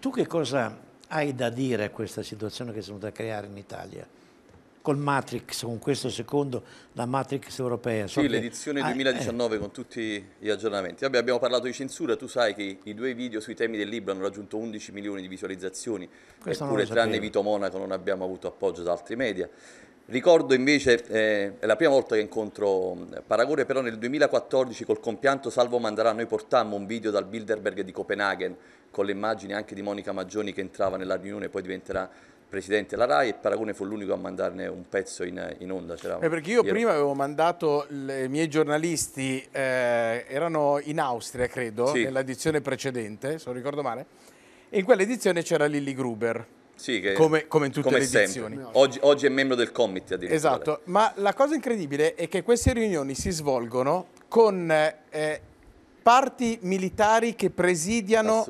Tu che cosa hai da dire a questa situazione che si è venuta a creare in Italia? Col Matrix, con questo secondo, la Matrix europea. So sì, l'edizione 2019 ah, eh. con tutti gli aggiornamenti. Vabbè, abbiamo parlato di censura, tu sai che i due video sui temi del libro hanno raggiunto 11 milioni di visualizzazioni, Questo eppure tranne Vito Monaco non abbiamo avuto appoggio da altri media. Ricordo invece, eh, è la prima volta che incontro Paragore, però nel 2014 col compianto Salvo Mandarà noi portammo un video dal Bilderberg di Copenaghen con le immagini anche di Monica Maggioni che entrava nella riunione e poi diventerà presidente della RAI e Paragone fu l'unico a mandarne un pezzo in, in onda. Eh perché io ieri. prima avevo mandato i miei giornalisti, eh, erano in Austria credo, sì. nell'edizione precedente, se non ricordo male, e in quell'edizione c'era Lilli Gruber sì, che, come, come, in tutte come le edizioni. Oggi, oggi, è membro del committee addirittura. Esatto, ma la cosa incredibile è che queste riunioni si svolgono con eh, parti militari che presidiano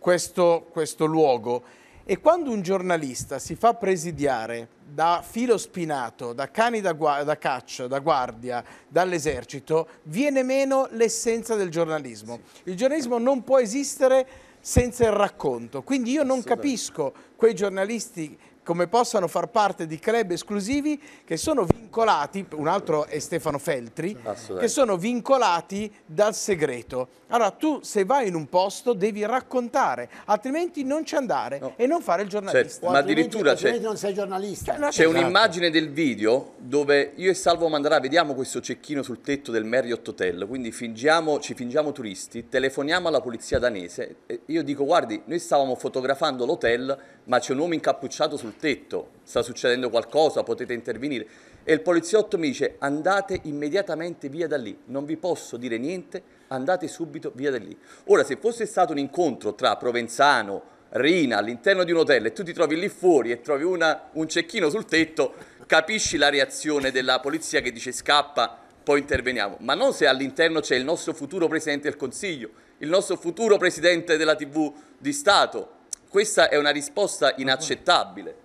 questo, questo luogo. E quando un giornalista si fa presidiare da filo spinato, da cani da, da, caccia, da guardia, dall'esercito, viene meno l'essenza del giornalismo. Sì. Il giornalismo non può esistere senza il racconto. Quindi io non capisco quei giornalisti come possano far parte di club esclusivi che sono vincolati vincolati, un altro è Stefano Feltri, ah, che sono vincolati dal segreto. Allora tu se vai in un posto devi raccontare, altrimenti non ci andare no. e non fare il cioè, giornalista. Certo. Ma addirittura c'è, esatto. un'immagine del video dove io e Salvo Mandarà vediamo questo cecchino sul tetto del Marriott Hotel, quindi fingiamo, ci fingiamo turisti, telefoniamo alla polizia danese, e io dico guardi noi stavamo fotografando l'hotel ma c'è un uomo incappucciato sul tetto, sta succedendo qualcosa, potete intervenire. E il poliziotto mi dice andate immediatamente via da lì, non vi posso dire niente, andate subito via da lì. Ora, se fosse stato un incontro tra Provenzano, Rina all'interno di un hotel e tu ti trovi lì fuori e trovi una, un cecchino sul tetto, capisci la reazione della polizia che dice scappa, poi interveniamo. Ma non se all'interno c'è il nostro futuro presidente del Consiglio, il nostro futuro presidente della TV di Stato. Questa è una risposta inaccettabile.